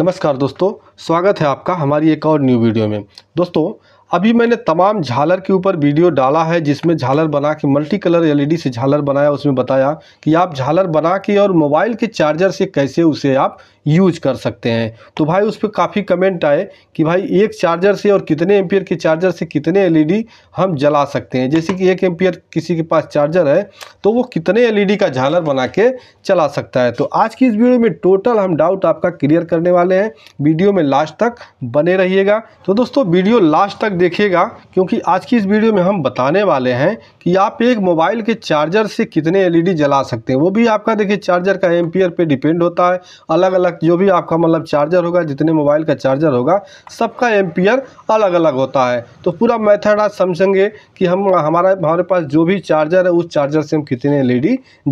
नमस्कार दोस्तों स्वागत है आपका हमारी एक और न्यू वीडियो में दोस्तों अभी मैंने तमाम झालर के ऊपर वीडियो डाला है जिसमें झालर बना के मल्टी कलर एलईडी से झालर बनाया उसमें बताया कि आप झालर बना के और मोबाइल के चार्जर से कैसे उसे आप यूज कर सकते हैं तो भाई उस पर काफ़ी कमेंट आए कि भाई एक चार्जर से और कितने एम्पियर के चार्जर से कितने एलईडी e हम जला सकते हैं जैसे कि एक एम्पियर किसी के पास चार्जर है तो वो कितने एल e का झालर बना के चला सकता है तो आज की इस वीडियो में टोटल हम डाउट आपका क्लियर करने वाले हैं वीडियो में लास्ट तक बने रहिएगा तो दोस्तों वीडियो लास्ट तक देखिएगा क्योंकि आज की इस वीडियो में हम बताने वाले हैं कि आप एक मोबाइल के चार्जर से कितने एलईडी जला सकते हैं वो भी आपका देखिए चार्जर का एम्पियर पे डिपेंड होता है अलग अलग जो भी आपका मतलब चार्जर होगा जितने मोबाइल का चार्जर होगा सबका एम्पियर अलग अलग होता है तो पूरा मैथड आज समझेंगे कि हम हमारा हमारे पास जो भी चार्जर है उस चार्जर से हम कितने एल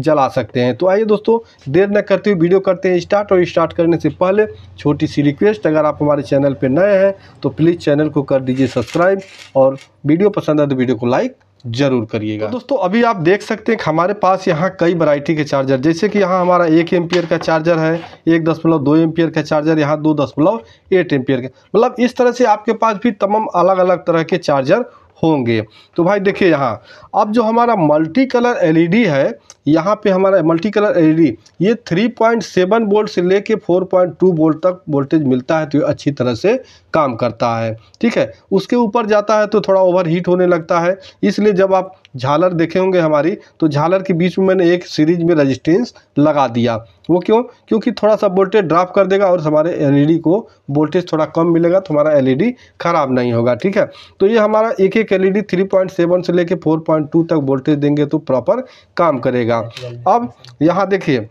जला सकते हैं तो आइए दोस्तों देर न करते हुए वीडियो करते हैं स्टार्ट और स्टार्ट करने से पहले छोटी सी रिक्वेस्ट अगर आप हमारे चैनल पर नए हैं तो प्लीज़ चैनल को कर दीजिए सब्सक्राइब सब्सक्राइब और वीडियो पसंद आए तो वीडियो को लाइक जरूर करिएगा तो दोस्तों अभी आप देख सकते हैं कि हमारे पास यहाँ कई वैरायटी के चार्जर जैसे कि यहाँ हमारा एक एम्पियर का चार्जर है एक दशमलव दो एम्पियर का चार्जर यहाँ दो दशमलव एट एम्पियर का मतलब इस तरह से आपके पास भी तमाम अलग अलग तरह के चार्जर होंगे तो भाई देखिए यहाँ अब जो हमारा मल्टी कलर एल है यहाँ पे हमारा मल्टी कलर एल ये 3.7 वोल्ट से लेके 4.2 वोल्ट तक वोल्टेज मिलता है तो ये अच्छी तरह से काम करता है ठीक है उसके ऊपर जाता है तो थोड़ा ओवर हीट होने लगता है इसलिए जब आप झालर देखे होंगे हमारी तो झालर के बीच में मैंने एक सीरीज में रेजिस्टेंस लगा दिया वो क्यों क्योंकि थोड़ा सा वोल्टेज ड्रॉप कर देगा और हमारे एलईडी को वोल्टेज थोड़ा कम मिलेगा तो हमारा एलईडी ख़राब नहीं होगा ठीक है तो ये हमारा एक एक एलईडी 3.7 से लेके 4.2 तक वोल्टेज देंगे तो प्रॉपर काम करेगा अब यहाँ देखिए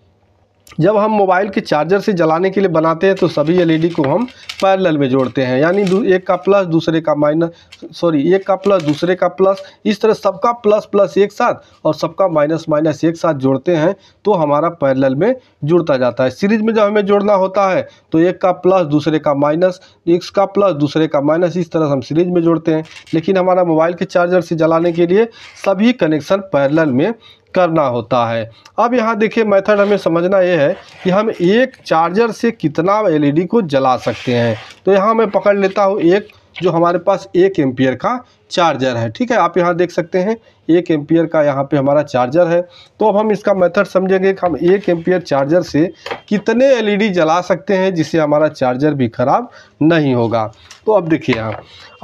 जब हम मोबाइल के चार्जर से जलाने के लिए बनाते हैं तो सभी एलईडी को हम पैरेलल में जोड़ते हैं यानी एक का प्लस दूसरे का माइनस सॉरी एक का प्लस दूसरे का प्लस इस तरह सबका प्लस प्लस एक साथ और सबका माइनस माइनस एक साथ जोड़ते हैं तो हमारा पैरेलल में जुड़ता जाता है सीरीज में जब हमें जोड़ना होता है तो एक का प्लस दूसरे का माइनस एक का प्लस दूसरे का माइनस इस तरह हम सीरीज में जोड़ते हैं लेकिन हमारा मोबाइल के चार्जर से जलाने के लिए सभी कनेक्शन पैरल में करना होता है अब यहाँ देखिए मेथड हमें समझना ये है कि हम एक चार्जर से कितना एलईडी को जला सकते हैं तो यहाँ मैं पकड़ लेता हूँ एक जो हमारे पास एक एम्पियर का चार्जर है ठीक है आप यहाँ देख सकते हैं एक एम्पियर का यहाँ पे हमारा चार्जर है तो अब हम इसका मेथड समझेंगे कि हम एक एम्पियर चार्जर से कितने एलईडी जला सकते हैं जिससे हमारा चार्जर भी ख़राब नहीं होगा तो अब देखिए यहाँ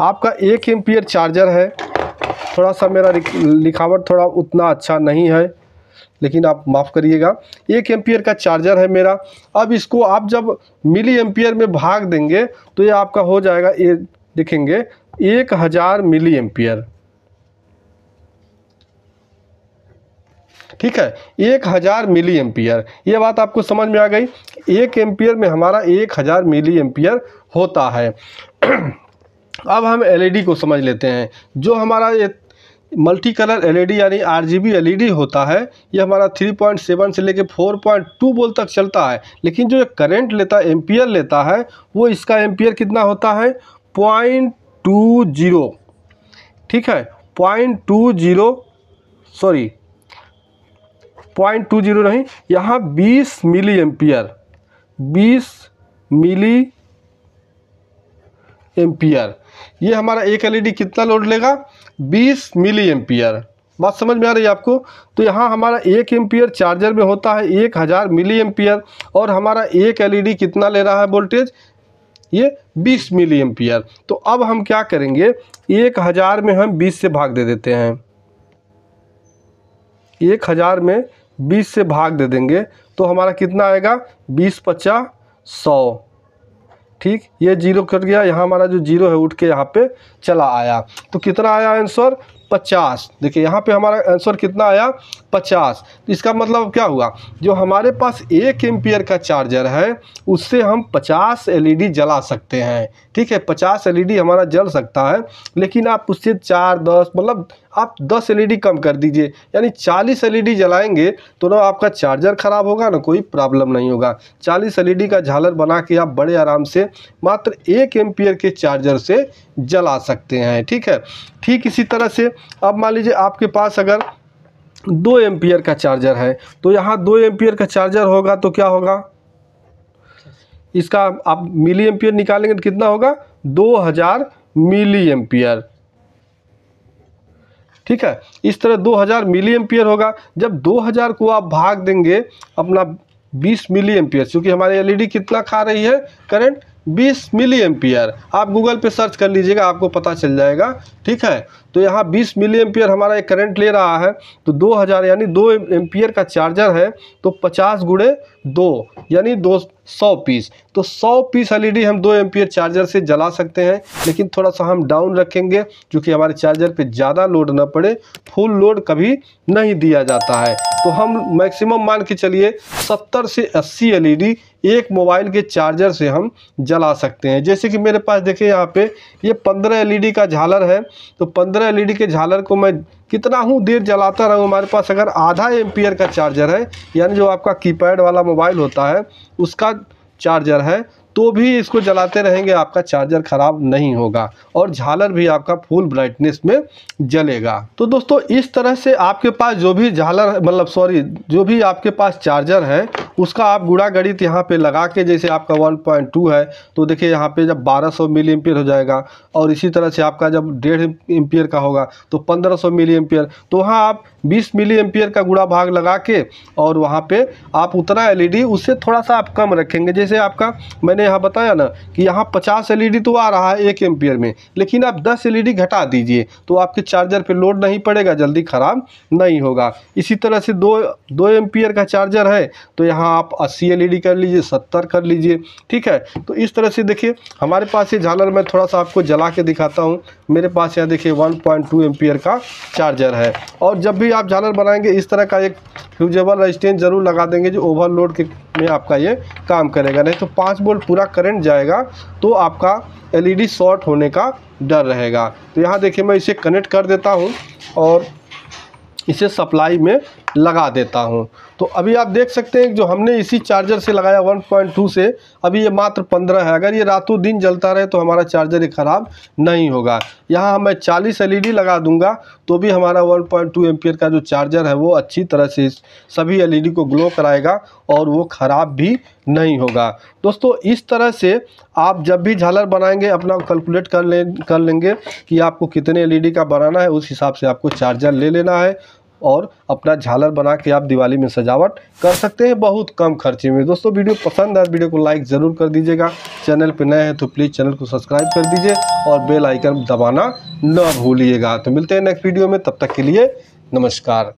आपका एक एम्पियर चार्जर है थोड़ा सा मेरा लिखावट थोड़ा उतना अच्छा नहीं है लेकिन आप माफ़ करिएगा एक एम्पियर का चार्जर है मेरा अब इसको आप जब मिली एम्पियर में भाग देंगे तो ये आपका हो जाएगा ये देखेंगे एक हज़ार मिली एम्पियर ठीक है एक हज़ार मिली एम्पियर ये बात आपको समझ में आ गई एक एम्पियर में हमारा एक हज़ार मिली एम्पियर होता है अब हम एल e को समझ लेते हैं जो हमारा ये मल्टी कलर एलईडी यानी आरजीबी एलईडी e होता है ये हमारा 3.7 से लेके 4.2 बोल तक चलता है लेकिन जो करंट लेता है लेता है वो इसका एम्पियर कितना होता है पॉइंट टू जीरो ठीक है point two zero sorry point two zero नहीं यहाँ बीस मिली एम्पियर बीस मिली एम्पियर ये हमारा एक एलईडी e कितना लोड लेगा 20 मिली एम्पियर बात समझ में आ रही है आपको तो यहाँ हमारा एक एम्पियर चार्जर में होता है एक हज़ार मिली एम्पियर और हमारा एक एलईडी e कितना ले रहा है वोल्टेज ये 20 मिली एम्पियर तो अब हम क्या करेंगे एक हज़ार में हम 20 से भाग दे देते हैं एक हज़ार में 20 से भाग दे देंगे तो हमारा कितना आएगा बीस पचास सौ ठीक ये जीरो कट गया यहाँ हमारा जो जीरो है उठ के यहाँ पे चला आया तो कितना आया आंसर पचास देखिए यहाँ पे हमारा आंसर कितना आया पचास इसका मतलब क्या हुआ जो हमारे पास एक एम्पियर का चार्जर है उससे हम पचास एलईडी e जला सकते हैं ठीक है पचास एलईडी e हमारा जल सकता है लेकिन आप उससे चार दस मतलब आप 10 एलईडी कम कर दीजिए यानी 40 एलईडी जलाएंगे तो ना आपका चार्जर ख़राब होगा ना कोई प्रॉब्लम नहीं होगा 40 एलईडी का झालर बना के आप बड़े आराम से मात्र एक एम्पियर के चार्जर से जला सकते हैं ठीक है ठीक इसी तरह से अब मान लीजिए आपके पास अगर दो एम्पियर का चार्जर है तो यहाँ दो एम्पियर का चार्जर होगा तो क्या होगा इसका आप मिली एम्पियर निकालेंगे तो कितना होगा दो हज़ार मिली एम्पियर ठीक है इस तरह 2000 मिली एम्पियर होगा जब 2000 को आप भाग देंगे अपना 20 मिली एम्पियर क्योंकि हमारी एलईडी कितना खा रही है करंट 20 मिली एम्पियर आप गूगल पे सर्च कर लीजिएगा आपको पता चल जाएगा ठीक है तो यहाँ 20 मिली एम्पियर हमारा एक करंट ले रहा है तो 2000 यानी दो एम्पियर का चार्जर है तो 50 गुड़े दो यानी दो सौ पीस तो सौ पीस एलईडी e हम दो एम्पियर चार्जर से जला सकते हैं लेकिन थोड़ा सा हम डाउन रखेंगे क्योंकि हमारे चार्जर पे ज़्यादा लोड ना पड़े फुल लोड कभी नहीं दिया जाता है तो हम मैक्सिमम मान के चलिए सत्तर से अस्सी एल e एक मोबाइल के चार्जर से हम जला सकते हैं जैसे कि मेरे पास देखिए यहाँ पे ये पंद्रह एलईडी e का झालर है तो पंद्रह पंद्रह एलईडी e के झालर को मैं कितना हूँ देर जलाता रहूँ हमारे पास अगर आधा एम्पियर का चार्जर है यानी जो आपका कीपैड वाला मोबाइल होता है उसका चार्जर है तो भी इसको जलाते रहेंगे आपका चार्जर ख़राब नहीं होगा और झालर भी आपका फुल ब्राइटनेस में जलेगा तो दोस्तों इस तरह से आपके पास जो भी झालर मतलब सॉरी जो भी आपके पास चार्जर है उसका आप गुड़ा गणित यहाँ पे लगा के जैसे आपका 1.2 है तो देखिए यहाँ पे जब 1200 सौ मिली एम्पियर हो जाएगा और इसी तरह से आपका जब डेढ़ एम्पियर का होगा तो 1500 सौ मिली एम्पियर तो वहाँ आप बीस मिली एम्पियर का गुड़ा भाग लगा के और वहाँ पे आप उतना एलईडी उससे थोड़ा सा आप कम रखेंगे जैसे आपका मैंने यहाँ बताया ना कि यहाँ पचास एलईडी तो आ रहा है एक एम्पियर में लेकिन आप दस एलईडी घटा दीजिए तो आपके चार्जर पर लोड नहीं पड़ेगा जल्दी ख़राब नहीं होगा इसी तरह से दो दो एम्पियर का चार्जर है तो यहाँ आप अस्सी एल कर लीजिए सत्तर कर लीजिए ठीक है तो इस तरह से देखिए हमारे पास ये झालर मैं थोड़ा सा आपको जला के दिखाता हूँ मेरे पास यहाँ देखिए वन पॉइंट का चार्जर है और जब भी भी आप झालर बनाएंगे इस तरह का एक फ्यूजेबल रजिस्टेंस ज़रूर लगा देंगे जो ओवरलोड के में आपका ये काम करेगा नहीं तो पाँच बोल्ट पूरा करंट जाएगा तो आपका एलईडी शॉर्ट होने का डर रहेगा तो यहाँ देखिए मैं इसे कनेक्ट कर देता हूँ और इसे सप्लाई में लगा देता हूँ तो अभी आप देख सकते हैं जो हमने इसी चार्जर से लगाया 1.2 से अभी ये मात्र 15 है अगर ये रातों दिन जलता रहे तो हमारा चार्जर ये ख़राब नहीं होगा यहाँ मैं 40 एलईडी e लगा दूंगा तो भी हमारा 1.2 पॉइंट का जो चार्जर है वो अच्छी तरह से सभी एलईडी e को ग्लो कराएगा और वो ख़राब भी नहीं होगा दोस्तों इस तरह से आप जब भी झालर बनाएंगे अपना कैलकुलेट कर ले कर लेंगे कि आपको कितने डी e का बनाना है उस हिसाब से आपको चार्जर ले लेना है और अपना झालर बना के आप दिवाली में सजावट कर सकते हैं बहुत कम खर्चे में दोस्तों वीडियो पसंद आए तो वीडियो को लाइक ज़रूर कर दीजिएगा चैनल पर नए हैं तो प्लीज़ चैनल को सब्सक्राइब कर दीजिए और बेल आइकन दबाना न भूलिएगा तो मिलते हैं नेक्स्ट वीडियो में तब तक के लिए नमस्कार